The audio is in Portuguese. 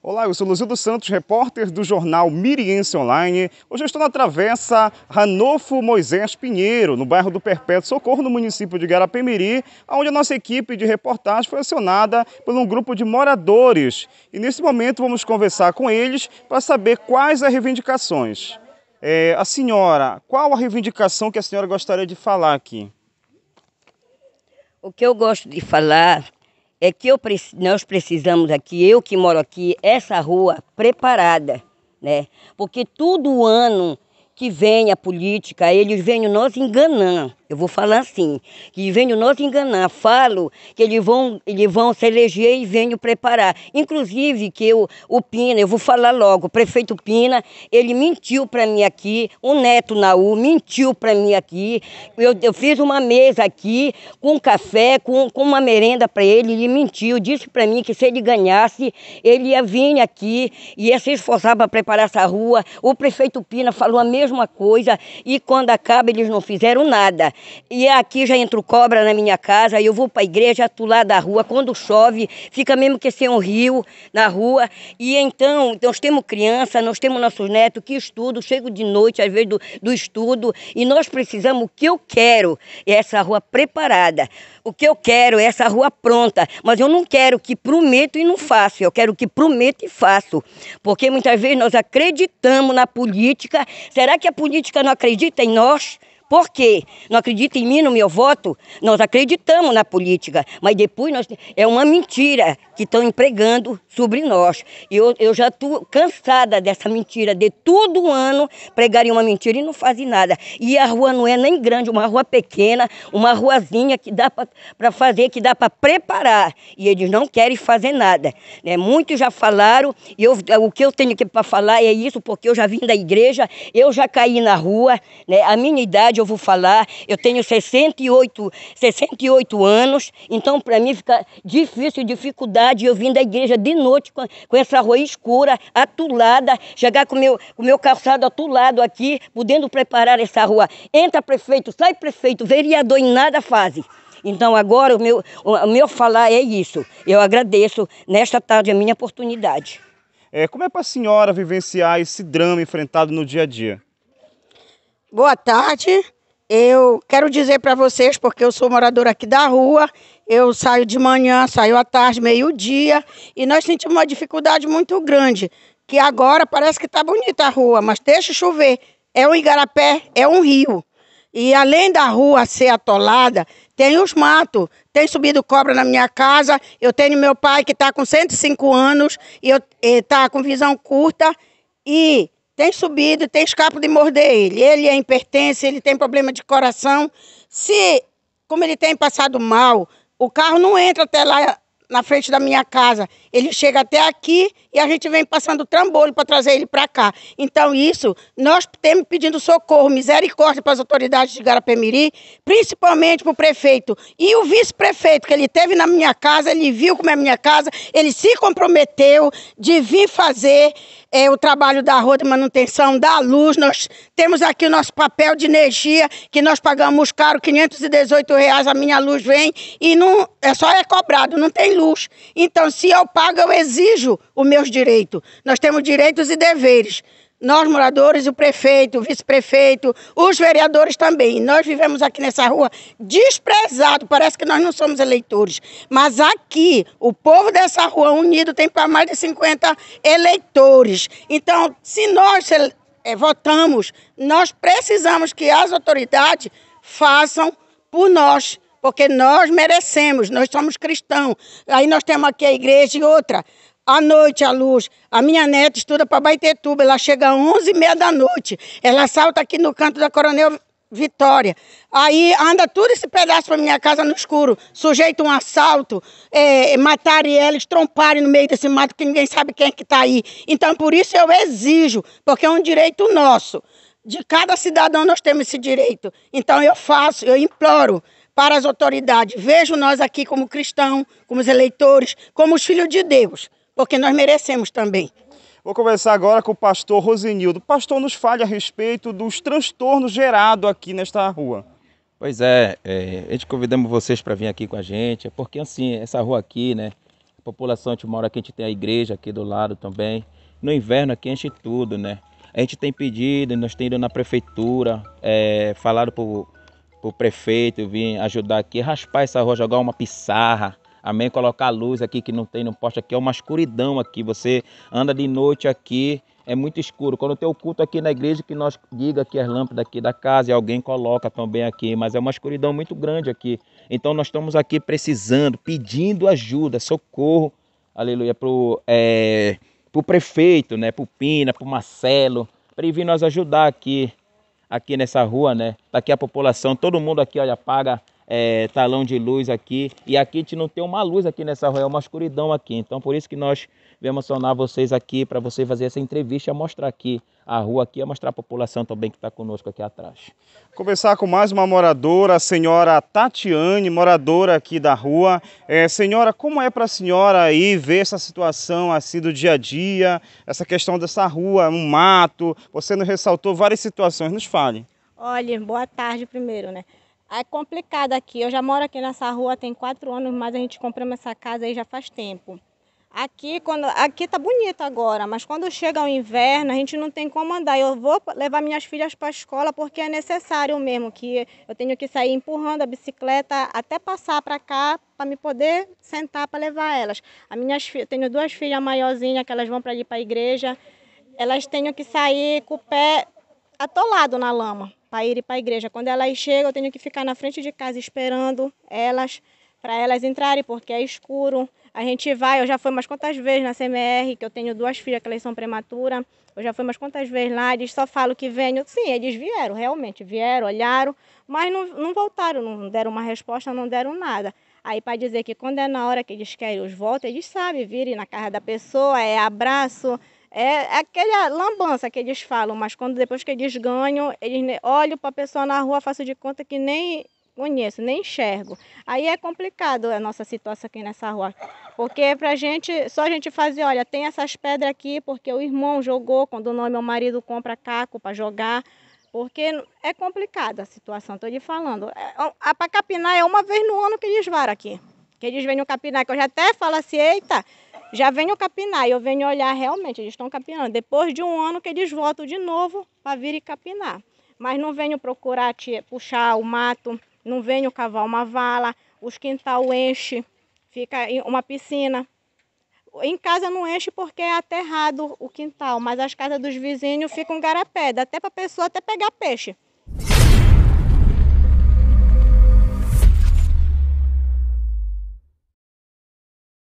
Olá, eu sou Luzio dos Santos, repórter do jornal Miriense Online. Hoje eu estou na travessa Ranolfo Moisés Pinheiro, no bairro do Perpétuo Socorro, no município de Garapemiri, onde a nossa equipe de reportagem foi acionada por um grupo de moradores. E nesse momento vamos conversar com eles para saber quais as reivindicações. É, a senhora, qual a reivindicação que a senhora gostaria de falar aqui? O que eu gosto de falar é que eu, nós precisamos aqui, eu que moro aqui, essa rua preparada, né? Porque todo ano que vem a política, eles vêm nos enganando. Eu vou falar assim, que venho nos enganar. Falo que eles vão, eles vão se eleger e venho preparar. Inclusive que eu, o Pina, eu vou falar logo, o prefeito Pina, ele mentiu para mim aqui, o Neto Naú mentiu para mim aqui. Eu, eu fiz uma mesa aqui com café, com, com uma merenda para ele, ele mentiu, disse para mim que se ele ganhasse, ele ia vir aqui e ia se esforçar para preparar essa rua. O prefeito Pina falou a mesma coisa e quando acaba eles não fizeram nada. E aqui já entra cobra na minha casa, eu vou para a igreja, ato lá da rua. Quando chove, fica mesmo que sem um rio na rua. E então, nós temos criança, nós temos nossos netos que estudam, chego de noite, às vezes, do, do estudo. E nós precisamos, o que eu quero é essa rua preparada. O que eu quero é essa rua pronta. Mas eu não quero que prometo e não faço. Eu quero que prometo e faço. Porque muitas vezes nós acreditamos na política. Será que a política não acredita em nós? Por quê? Não acredita em mim, no meu voto? Nós acreditamos na política, mas depois nós... é uma mentira que estão empregando sobre nós. eu, eu já estou cansada dessa mentira, de todo ano pregarem uma mentira e não fazem nada. E a rua não é nem grande, uma rua pequena, uma ruazinha que dá para fazer, que dá para preparar. E eles não querem fazer nada. Né? Muitos já falaram, e eu, o que eu tenho aqui para falar é isso, porque eu já vim da igreja, eu já caí na rua, né? a minha idade eu vou falar, eu tenho 68, 68 anos, então para mim fica difícil, dificuldade. Eu vim da igreja de noite com, com essa rua escura, atulada, chegar com meu, o meu calçado atulado aqui, podendo preparar essa rua. Entra prefeito, sai prefeito, vereador em nada fazem. Então agora o meu, o meu falar é isso. Eu agradeço nesta tarde a minha oportunidade. É, como é para a senhora vivenciar esse drama enfrentado no dia a dia? Boa tarde. Eu quero dizer para vocês, porque eu sou moradora aqui da rua, eu saio de manhã, saio à tarde, meio-dia, e nós sentimos uma dificuldade muito grande, que agora parece que está bonita a rua, mas deixa chover. É um igarapé, é um rio. E além da rua ser atolada, tem os matos. Tem subido cobra na minha casa. Eu tenho meu pai que está com 105 anos e está com visão curta. E tem subido, tem escapo de morder ele. Ele é impertenso, ele tem problema de coração. Se, como ele tem passado mal, o carro não entra até lá na frente da minha casa. Ele chega até aqui e a gente vem passando trambolho para trazer ele para cá. Então, isso, nós temos pedindo socorro, misericórdia para as autoridades de Garapemiri, principalmente para o prefeito. E o vice-prefeito, que ele teve na minha casa, ele viu como é a minha casa, ele se comprometeu de vir fazer é, o trabalho da rua de manutenção, da luz. Nós temos aqui o nosso papel de energia, que nós pagamos caro, R$ 518 reais, a minha luz vem e não, é só é cobrado, não tem luz. Então, se eu pago, eu exijo os meus direitos. Nós temos direitos e deveres. Nós, moradores, o prefeito, o vice-prefeito, os vereadores também. Nós vivemos aqui nessa rua desprezado, parece que nós não somos eleitores. Mas aqui, o povo dessa rua unido tem para mais de 50 eleitores. Então, se nós é, votamos, nós precisamos que as autoridades façam por nós porque nós merecemos, nós somos cristãos. Aí nós temos aqui a igreja e outra. À noite, a luz. A minha neta estuda para Baitetuba, ela chega às 11h30 da noite. Ela salta aqui no canto da Coronel Vitória. Aí anda tudo esse pedaço para minha casa no escuro, sujeito a um assalto, é, matarem eles, tromparem no meio desse mato que ninguém sabe quem é que está aí. Então, por isso eu exijo, porque é um direito nosso. De cada cidadão nós temos esse direito. Então, eu faço, eu imploro para as autoridades. Vejo nós aqui como cristãos, como os eleitores, como os filhos de Deus, porque nós merecemos também. Vou conversar agora com o pastor Rosenildo. Pastor, nos fale a respeito dos transtornos gerados aqui nesta rua. Pois é, é a gente convidamos vocês para vir aqui com a gente, é porque assim, essa rua aqui, né, a população, a gente mora aqui, a gente tem a igreja aqui do lado também. No inverno aqui enche tudo, né? A gente tem pedido, nós temos ido na prefeitura, é, falado por pro prefeito vir ajudar aqui, raspar essa rua, jogar uma pissarra. Amém? Colocar a luz aqui que não tem no poste aqui, é uma escuridão aqui. Você anda de noite aqui, é muito escuro. Quando tem o culto aqui na igreja, que nós diga que as é lâmpadas aqui da casa e alguém coloca também aqui, mas é uma escuridão muito grande aqui. Então nós estamos aqui precisando, pedindo ajuda, socorro, aleluia, pro, é, pro prefeito, né? Pro Pina, pro Marcelo, para ele vir nos ajudar aqui aqui nessa rua, né? Daqui a população, todo mundo aqui, olha, paga é, talão de luz aqui. E aqui a gente não tem uma luz aqui nessa rua, é uma escuridão aqui. Então por isso que nós viemos acionar vocês aqui para vocês fazer essa entrevista, mostrar aqui a rua aqui, mostrar a população também que está conosco aqui atrás. Conversar com mais uma moradora, a senhora Tatiane, moradora aqui da rua. É, senhora, como é para a senhora aí ver essa situação assim do dia a dia, essa questão dessa rua, um mato? Você nos ressaltou várias situações, nos fale. Olha, boa tarde primeiro, né? É complicado aqui. Eu já moro aqui nessa rua tem quatro anos, mas a gente comprou essa casa aí já faz tempo. Aqui, quando, aqui tá bonito agora, mas quando chega o inverno, a gente não tem como andar. Eu vou levar minhas filhas para a escola porque é necessário mesmo, que eu tenho que sair empurrando a bicicleta até passar para cá para me poder sentar para levar elas. minhas, eu tenho duas filhas maiorzinhas que elas vão para ali para a igreja. Elas têm que sair com o pé atolado na lama para ir para a igreja. Quando elas chegam, eu tenho que ficar na frente de casa esperando elas, para elas entrarem, porque é escuro. A gente vai, eu já fui umas quantas vezes na CMR, que eu tenho duas filhas que elas são prematuras. Eu já fui umas quantas vezes lá, eles só falam que venham. Sim, eles vieram, realmente, vieram, olharam, mas não, não voltaram, não deram uma resposta, não deram nada. Aí para dizer que quando é na hora que eles querem os votos, eles sabem, virem na casa da pessoa, é abraço, é, é aquela lambança que eles falam, mas quando depois que eles ganham, eles olham para a pessoa na rua, faço de conta que nem conheço, nem enxergo. Aí é complicado a nossa situação aqui nessa rua. Porque para a gente, só a gente fazer, olha, tem essas pedras aqui, porque o irmão jogou, quando o nome meu é marido compra caco para jogar. Porque é complicada a situação, estou lhe falando. É, a para capinar é uma vez no ano que eles varam aqui. Que eles vêm no capinar, que eu já até falo assim, eita, já venho capinar, e eu venho olhar realmente, eles estão capinando. Depois de um ano que eles voltam de novo para vir e capinar. Mas não venho procurar tia, puxar o mato, não venho cavar uma vala, os quintal enche, fica uma piscina. Em casa não enche porque é aterrado o quintal, mas as casas dos vizinhos ficam garapé, dá até para a pessoa até pegar peixe.